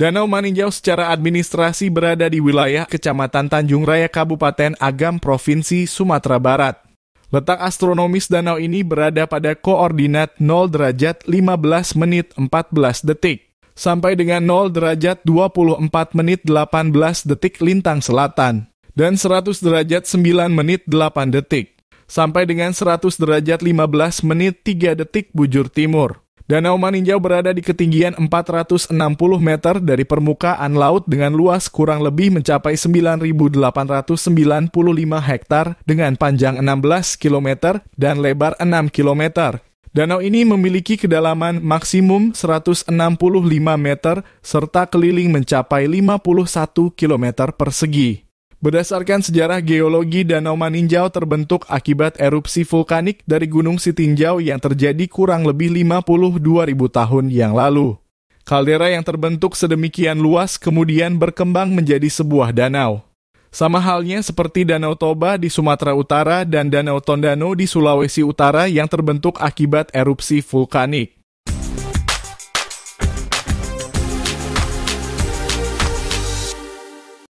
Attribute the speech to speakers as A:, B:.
A: Danau Maninjau secara administrasi berada di wilayah Kecamatan Tanjung Raya Kabupaten Agam, Provinsi Sumatera Barat. Letak astronomis danau ini berada pada koordinat 0 derajat 15 menit 14 detik sampai dengan 0 derajat 24 menit 18 detik lintang selatan dan 100 derajat 9 menit 8 detik sampai dengan 100 derajat 15 menit 3 detik bujur timur. Danau Maninjau berada di ketinggian 460 meter dari permukaan laut dengan luas kurang lebih mencapai 9.895 hektar dengan panjang 16 km dan lebar 6 km. Danau ini memiliki kedalaman maksimum 165 meter serta keliling mencapai 51 km persegi. Berdasarkan sejarah geologi, Danau Maninjau terbentuk akibat erupsi vulkanik dari Gunung Sitinjau yang terjadi kurang lebih 52.000 tahun yang lalu. Kaldera yang terbentuk sedemikian luas kemudian berkembang menjadi sebuah danau. Sama halnya seperti Danau Toba di Sumatera Utara dan Danau Tondano di Sulawesi Utara yang terbentuk akibat erupsi vulkanik.